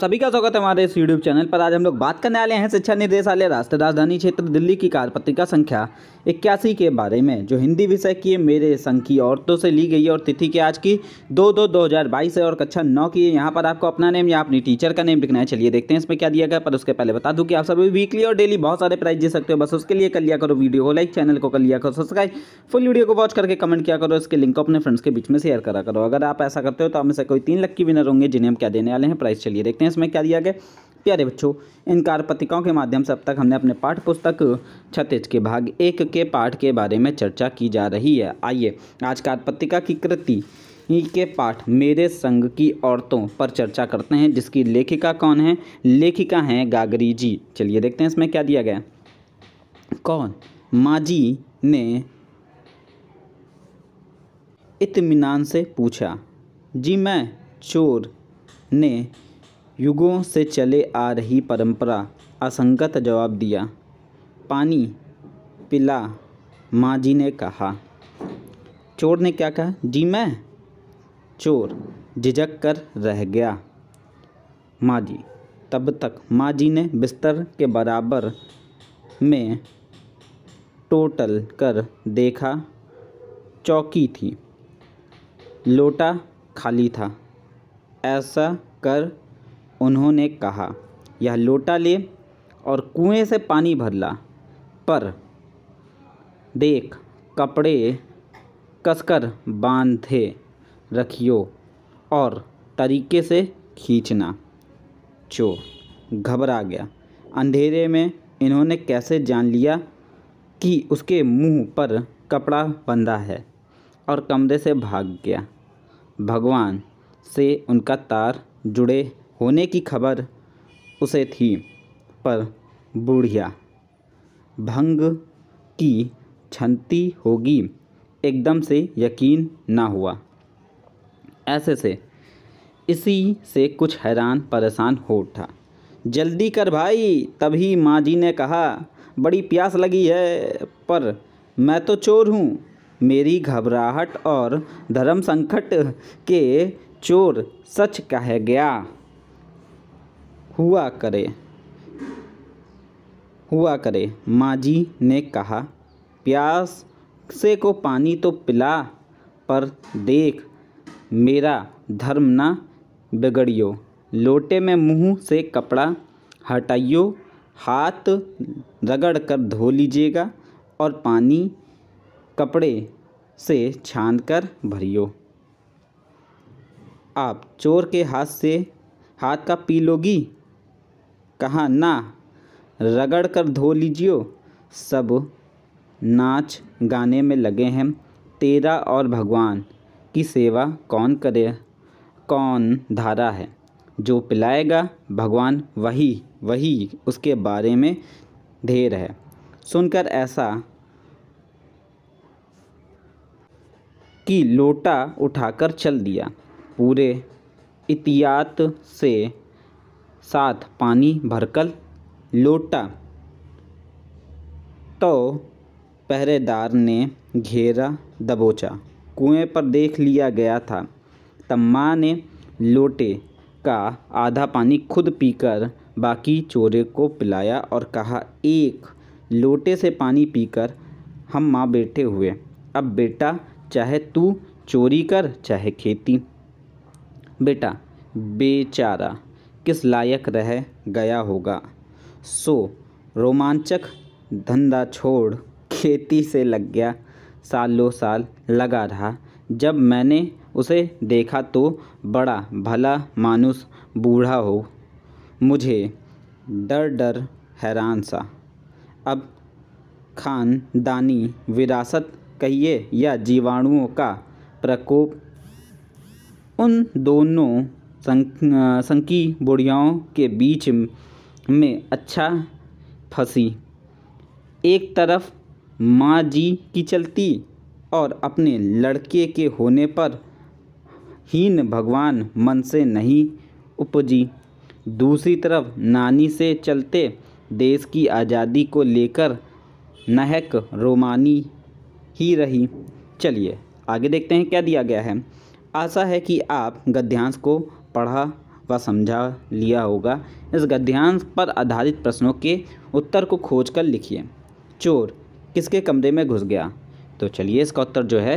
सभी का स्वागत है हमारे इस यूट्यूब चैनल पर आज हम लोग बात करने वाले हैं शिक्षा निदेशालय राष्ट्रीय राजधानी क्षेत्र दिल्ली की कार्यपत्रिका संख्या इक्यासी के बारे में जो हिंदी विषय की मेरे संघ की औरतों से ली गई और तिथि की आज की दो दो दो हज़ार बाईस है और कक्षा नौ की है यहाँ पर आपको अपना नेम या अपनी टीचर का नेम लिखना है चलिए देखते हैं इसमें क्या दिया गया पर उसके पहले बता दूँ कि आप सभी वीकली और डेली बहुत सारे प्राइज दे सकते हो बस उसके लिए कर लिया करो वीडियो को लाइक चैनल को कर लिया करो सब्सक्राइब फुल वीडियो को वॉच करके कमेंट किया करो इसके लिंक को अपने फ्रेंड्स के बीच में शेयर करा करो अगर आप ऐसा करते हो तो हमें से कोई तीन लक की विनर होंगे जिन्हें हम क्या देने वाले हैं प्राइस चलिए देखते हैं हैं इसमें क्या दिया गया प्यारे बच्चों इन कारपत्रिकाओं के माध्यम से अब तक हमने अपने पाठ पुस्तक छत्तीस के भाग एक के पाठ के बारे में चर्चा की जा रही है आइए आज कारपत्रिका की कृति के पाठ मेरे संघ की औरतों पर चर्चा करते हैं जिसकी लेखिका कौन है लेखिका हैं गागरी जी चलिए देखते हैं इसमें क्या दिया गया कौन माँ जी ने इतमान से पूछा जी मैं चोर ने युगों से चले आ रही परंपरा असंगत जवाब दिया पानी पिला माँ जी ने कहा चोर ने क्या कहा जी मैं चोर झिझक कर रह गया माँ जी तब तक माँ जी ने बिस्तर के बराबर में टोटल कर देखा चौकी थी लोटा खाली था ऐसा कर उन्होंने कहा यह लोटा ले और कुएं से पानी भर ला पर देख कपड़े कसकर बांधे रखियो और तरीके से खींचना चो घबरा गया अंधेरे में इन्होंने कैसे जान लिया कि उसके मुंह पर कपड़ा बंधा है और कमरे से भाग गया भगवान से उनका तार जुड़े होने की खबर उसे थी पर बूढ़िया भंग की छंती होगी एकदम से यकीन ना हुआ ऐसे से इसी से कुछ हैरान परेशान हो उठा जल्दी कर भाई तभी माँ जी ने कहा बड़ी प्यास लगी है पर मैं तो चोर हूँ मेरी घबराहट और धर्म संकट के चोर सच कह गया हुआ करे हुआ करे माँ जी ने कहा प्यास से को पानी तो पिला पर देख मेरा धर्म ना बिगड़ियो लोटे में मुँह से कपड़ा हटाइयो हाथ रगड़ कर धो लीजिएगा और पानी कपड़े से छान कर भरियो आप चोर के हाथ से हाथ का पी लोगी कहा ना रगड़ कर धो लीजियो सब नाच गाने में लगे हैं तेरा और भगवान की सेवा कौन करे कौन धारा है जो पिलाएगा भगवान वही वही उसके बारे में ढेर है सुनकर ऐसा कि लोटा उठाकर चल दिया पूरे इतियात से साथ पानी भरकर लोटा तो पहरेदार ने घेरा दबोचा कुएं पर देख लिया गया था तब माँ ने लोटे का आधा पानी खुद पीकर बाकी चोरे को पिलाया और कहा एक लोटे से पानी पीकर हम माँ बैठे हुए अब बेटा चाहे तू चोरी कर चाहे खेती बेटा बेचारा किस लायक रह गया होगा सो रोमांचक धंधा छोड़ खेती से लग गया सालों साल लगा रहा जब मैंने उसे देखा तो बड़ा भला मानुस बूढ़ा हो मुझे डर डर हैरान सा अब खानदानी विरासत कहिए या जीवाणुओं का प्रकोप उन दोनों संकी बुढ़ियाओं के बीच में अच्छा फंसी एक तरफ माँ जी की चलती और अपने लड़के के होने पर हीन भगवान मन से नहीं उपजी दूसरी तरफ नानी से चलते देश की आज़ादी को लेकर नहक रोमानी ही रही चलिए आगे देखते हैं क्या दिया गया है आशा है कि आप गद्यांश को पढ़ा व समझा लिया होगा इस गद्यांश पर आधारित प्रश्नों के उत्तर को खोज कर लिखिए चोर किसके कमरे में घुस गया तो चलिए इसका उत्तर जो है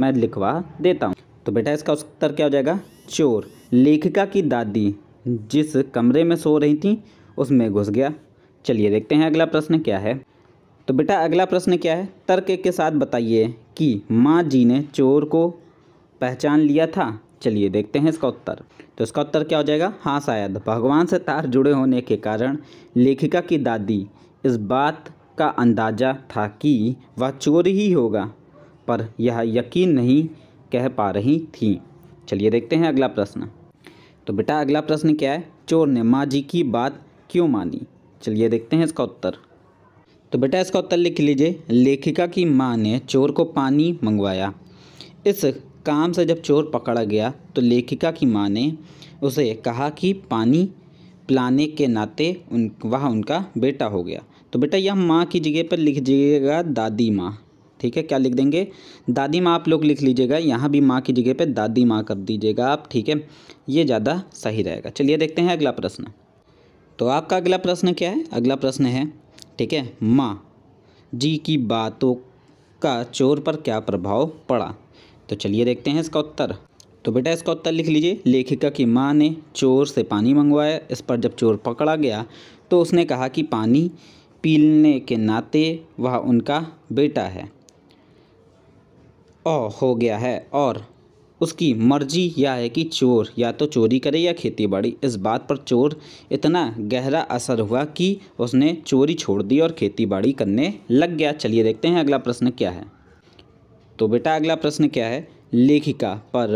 मैं लिखवा देता हूँ तो बेटा इसका उत्तर क्या हो जाएगा चोर लेखिका की दादी जिस कमरे में सो रही थी उसमें घुस गया चलिए देखते हैं अगला प्रश्न क्या है तो बेटा अगला प्रश्न क्या है तर्क के साथ बताइए कि माँ जी ने चोर को पहचान लिया था चलिए देखते हैं इसका उत्तर तो इसका उत्तर क्या हो जाएगा हाँ शायद भगवान से तार जुड़े होने के कारण लेखिका की दादी इस बात का अंदाज़ा था कि वह चोर ही होगा पर यह यकीन नहीं कह पा रही थी चलिए देखते हैं अगला प्रश्न तो बेटा अगला प्रश्न क्या है चोर ने माँ जी की बात क्यों मानी चलिए देखते हैं इसका उत्तर तो बेटा इसका उत्तर लिख लीजिए लेखिका की माँ ने चोर को पानी मंगवाया इस काम से जब चोर पकड़ा गया तो लेखिका की माँ ने उसे कहा कि पानी पिलाने के नाते उन वह उनका बेटा हो गया तो बेटा यह माँ की जगह पर लिख दीजिएगा दादी माँ ठीक है क्या लिख देंगे दादी माँ आप लोग लिख लीजिएगा यहाँ भी माँ की जगह पर दादी माँ कर दीजिएगा आप ठीक है ये ज़्यादा सही रहेगा चलिए देखते हैं अगला प्रश्न तो आपका अगला प्रश्न क्या है अगला प्रश्न है ठीक है माँ जी की बातों का चोर पर क्या प्रभाव पड़ा तो चलिए देखते हैं इसका उत्तर तो बेटा इसका उत्तर लिख लीजिए लेखिका की माँ ने चोर से पानी मंगवाया इस पर जब चोर पकड़ा गया तो उसने कहा कि पानी पीने के नाते वह उनका बेटा है ओ हो गया है और उसकी मर्जी यह है कि चोर या तो चोरी करे या खेती बाड़ी इस बात पर चोर इतना गहरा असर हुआ कि उसने चोरी छोड़ दी और खेती बाड़ी करने लग गया चलिए देखते हैं अगला प्रश्न क्या है तो बेटा अगला प्रश्न क्या है लेखिका पर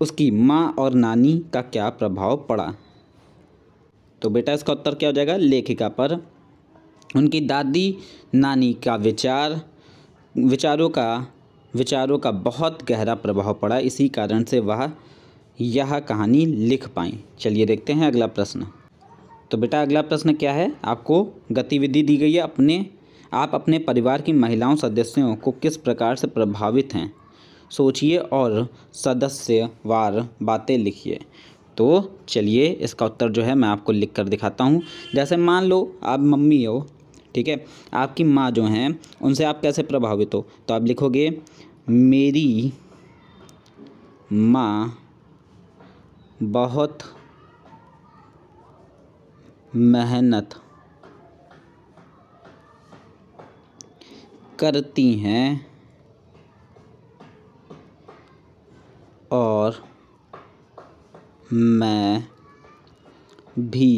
उसकी माँ और नानी का क्या प्रभाव पड़ा तो बेटा इसका उत्तर क्या हो जाएगा लेखिका पर उनकी दादी नानी का विचार विचारों का विचारों का बहुत गहरा प्रभाव पड़ा इसी कारण से वह यह कहानी लिख पाए चलिए देखते हैं अगला प्रश्न तो बेटा अगला प्रश्न क्या है आपको गतिविधि दी गई है अपने आप अपने परिवार की महिलाओं सदस्यों को किस प्रकार से प्रभावित हैं सोचिए और सदस्यवार बातें लिखिए तो चलिए इसका उत्तर जो है मैं आपको लिख कर दिखाता हूँ जैसे मान लो आप मम्मी हो ठीक है आपकी माँ जो हैं उनसे आप कैसे प्रभावित हो तो आप लिखोगे मेरी माँ बहुत मेहनत करती हैं और मैं भी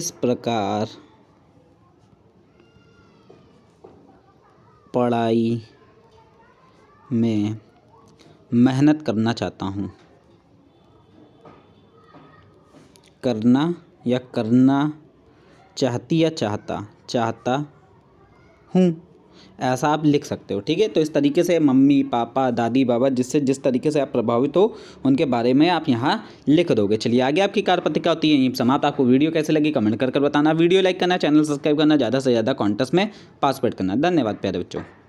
इस प्रकार पढ़ाई में मेहनत करना चाहता हूँ करना या करना चाहती या चाहता चाहता हूँ ऐसा आप लिख सकते हो ठीक है तो इस तरीके से मम्मी पापा दादी बाबा जिससे जिस तरीके से आप प्रभावित हो उनके बारे में आप यहाँ लिख दोगे चलिए आगे आपकी पत्रिका होती है यहीं समाप्त आपको वीडियो कैसे लगी कमेंट कर कर बताना वीडियो लाइक करना चैनल सब्सक्राइब करना ज़्यादा से ज़्यादा कॉन्टेस्ट में पार्टिसिपेट करना धन्यवाद प्यारे बच्चों